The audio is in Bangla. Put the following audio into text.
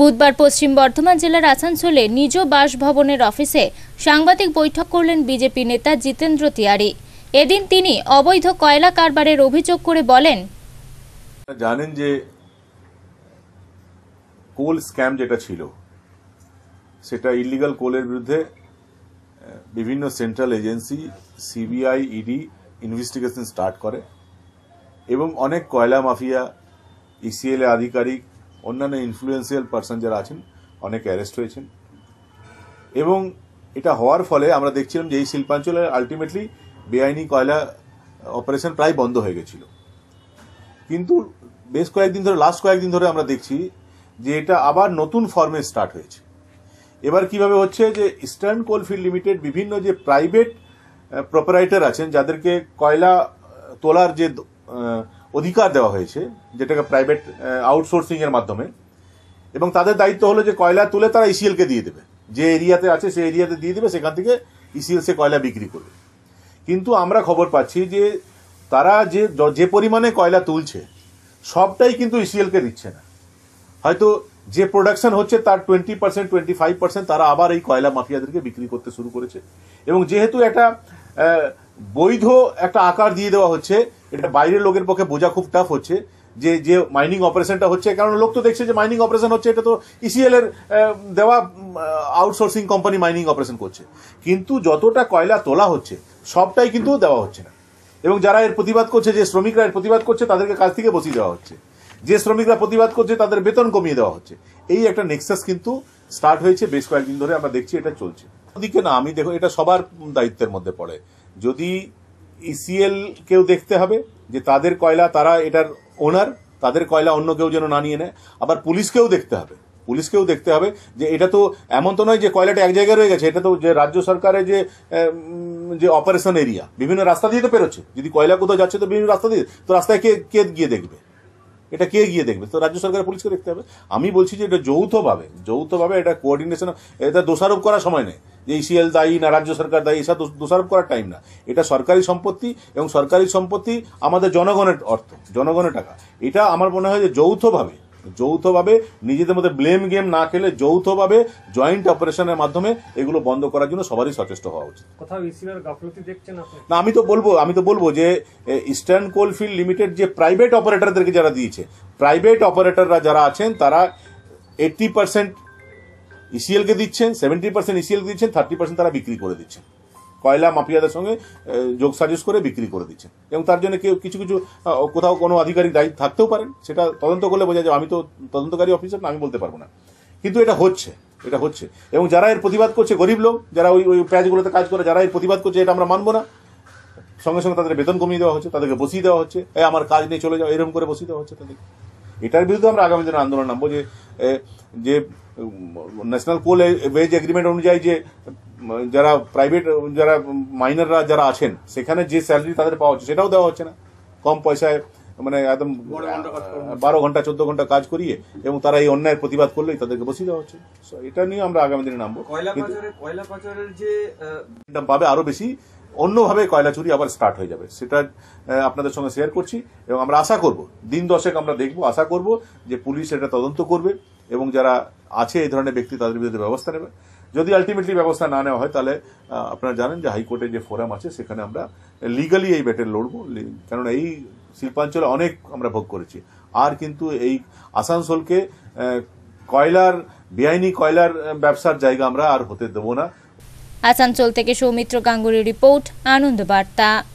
বুধবার পশ্চিম বর্ধমান জেলার আসানসোলে নিজ বাসভবনের অফিসে সাংবাদিক বৈঠক করলেন বিজেপি নেতা জিতেন্দ্র তিয়ারি এদিন তিনি অবৈধ কয়লা কারবারের অভিযোগ করে বলেন জানেন যে কোল স্ক্যাম যেটা ছিল সেটা ইলিগাল কোলের বিরুদ্ধে বিভিন্ন central agency CBI ED investigation start করে এবং অনেক কয়লা মাফিয়া ইসিএলএ আধিকারিক অন্যান্য ইনফ্লুয়েন্সিয়াল পার্সন যারা আছেন অনেকে অ্যারেস্ট হয়েছেন এবং এটা হওয়ার ফলে আমরা দেখছিলাম যে এই শিল্পাঞ্চলে আলটিমেটলি বেআইনি কয়লা অপারেশন প্রায় বন্ধ হয়ে গেছিল কিন্তু বেশ কয়েকদিন ধরে লাস্ট কয়েকদিন ধরে আমরা দেখছি যে এটা আবার নতুন ফর্মে স্টার্ট হয়েছে এবার কিভাবে হচ্ছে যে ইস্টার্ন কোলফিল্ড লিমিটেড বিভিন্ন যে প্রাইভেট প্রপারাইটার আছেন যাদেরকে কয়লা তোলার যে অধিকার দেওয়া হয়েছে যেটাকে প্রাইভেট আউটসোর্সিংয়ের মাধ্যমে এবং তাদের দায়িত্ব হলো যে কয়লা তুলে তারা ইসিএলকে e দিয়ে দেবে যে এরিয়াতে আছে সেই এরিয়াতে দিয়ে দেবে সেখান থেকে ইসিএল e সে কয়লা বিক্রি করবে কিন্তু আমরা খবর পাচ্ছি যে তারা যে যে পরিমাণে কয়লা তুলছে সবটাই কিন্তু ইসিএলকে e দিচ্ছে না হয়তো যে প্রোডাকশন হচ্ছে তার twenty percent twenty five percent তারা আবার এই কয়লা মাফিয়াদেরকে বিক্রি করতে শুরু করেছে এবং যেহেতু একটা বৈধ একটা আকার দিয়ে দেওয়া হচ্ছে এটা বাইরের লোকের পক্ষে বোঝা খুব টাফ হচ্ছে যে যে মাইনিং অপারেশনটা হচ্ছে কারণ লোক তো দেখছে যে মাইনিং অপারেশন হচ্ছে এটা তো ইসিএল e এর দেওয়া আউটসোর্সিং কোম্পানি মাইনিং অপারেশন করছে কিন্তু যতটা কয়লা তোলা হচ্ছে সবটাই কিন্তু দেওয়া হচ্ছে না এবং যারা এর প্রতিবাদ করছে যে শ্রমিকরা এর প্রতিবাদ করছে তাদেরকে কাজ থেকে বসিয়ে দেওয়া হচ্ছে যে শ্রমিকরা প্রতিবাদ করছে তাদের বেতন কমিয়ে দেওয়া হচ্ছে এই একটা নেক্সাস কিন্তু স্টার্ট হয়েছে বেশ কয়েকদিন ধরে আমরা দেখছি এটা চলছে ওদিকে না আমি দেখো এটা সবার দায়িত্বের মধ্যে পড়ে যদি ইসিএল কেউ দেখতে হবে যে তাদের কয়লা তারা এটার ওনার তাদের কয়লা অন্য কেউ যেন না নিয়ে নেয় আবার পুলিশকেও দেখতে হবে পুলিশকেও দেখতে হবে যে এটা তো এমন তো নয় যে কয়লাটা এক জায়গায় রয়ে গেছে এটা তো যে রাজ্য সরকারের যে যে অপারেশন এরিয়া বিভিন্ন রাস্তা দিয়ে তো পেরোচ্ছে যদি কয়লা কোথাও যাচ্ছে তো বিভিন্ন রাস্তা দিয়ে তো রাস্তায় কে কে গিয়ে দেখবে এটা কে গিয়ে দেখবে তো রাজ্য সরকারের পুলিশকে দেখতে হবে আমি বলছি যে এটা যৌথভাবে যৌথভাবে এটা কোঅর্ডিনেশন এটা দোষারোপ করার সময় নেই যে ইসিএল e দায়ী না রাজ্য সরকার দায়ী এসব দোষারোপ করার টাইম না এটা সরকারি সম্পত্তি এবং সরকারি সম্পত্তি আমাদের জনগণের অর্থ জনগণের টাকা এটা আমার মনে হয় যে যৌথভাবে যৌথভাবে নিজেদের মধ্যে ব্লেম গেম না খেলে যৌথভাবে জয়েন্ট অপারেশনের মাধ্যমে এগুলো বন্ধ করার জন্য সবারই সচেষ্ট হওয়া উচিত না আমি তো বলবো আমি তো বলবো যে ইস্টার্ন কোলফিল্ড লিমিটেড যে প্রাইভেট অপারেটরদেরকে যারা দিয়েছে প্রাইভেট অপারেটররা যারা আছেন তারা এইট্টি পার্সেন্ট ইসিএলকে দিচ্ছেন সেভেন্টি পার্সেন্ট ইসিএলকে দিচ্ছেন থার্টি পার্সেন্ট তারা বিক্রি করে দিচ্ছেন কয়লা মাফিয়াদের সঙ্গে যোগ সাজস করে বিক্রি করে দিচ্ছে এবং তার জন্য কেউ কিছু কিছু কোথাও কোনো আধিকারিক দায়ী থাকতেও পারেন সেটা তদন্ত করলে বোঝা যাবে আমি তো তদন্তকারী অফিসার না আমি বলতে পারবো না কিন্তু এটা হচ্ছে এটা হচ্ছে এবং যারা এর প্রতিবাদ করছে গরিব লোক যারা ওই ওই প্যাচগুলোতে কাজ করে যারা এর প্রতিবাদ করছে এটা আমরা মানবো না সঙ্গে সঙ্গে তাদের বেতন কমিয়ে দেওয়া হচ্ছে তাদেরকে বসিয়ে দেওয়া হচ্ছে এ আমার কাজ নিয়ে চলে যাও এরকম করে বসিয়ে দেওয়া হচ্ছে তাদেরকে এটার বিরুদ্ধে আমরা আগামী দিনে আন্দোলন নামবো যে যে ন্যাশনাল কোল ওয়েজ এগ্রিমেন্ট অনুযায়ী যে যারা প্রাইভেট যারা মাইনাররা যারা আছেন সেখানে যে স্যালারি তাদের পাওয়া হচ্ছে সেটাও দেওয়া হচ্ছে না কম পয়সায় মানে একদম বারো ঘন্টা চোদ্দ ঘন্টা কাজ করিয়ে এবং তারা এই অন্যায়ের প্রতিবাদ করলেই তাদেরকে বসিয়ে দেওয়া হচ্ছে এটা নিয়ে আমরা আগামী দিনে নামবো পাবে আরো বেশি অন্যভাবে কয়লা চুরি আবার স্টার্ট হয়ে যাবে সেটা আপনাদের সঙ্গে শেয়ার করছি এবং আমরা আশা করব দিন দশেক আমরা দেখব আশা করব যে পুলিশ এটা তদন্ত করবে এবং যারা আছে এই ধরনের ব্যক্তি তাদের বিরুদ্ধে ব্যবস্থা নেবে যদি আলটিমেটলি ব্যবস্থা না নেওয়া হয় তাহলে আপনারা জানেন যে হাইকোর্টে যে ফোরাম আছে সেখানে আমরা লিগালি এই ব্যাটেল লড়বো কারণ এই শিল্পাঞ্চলে অনেক আমরা ভোগ করেছি আর কিন্তু এই আসানসোলকে কয়লার বেআইনি কয়লার ব্যবসার জায়গা আমরা আর হতে দেবো না আসানসোল থেকে সৌমিত্র গাঙ্গুলি রিপোর্ট আনন্দ বার্তা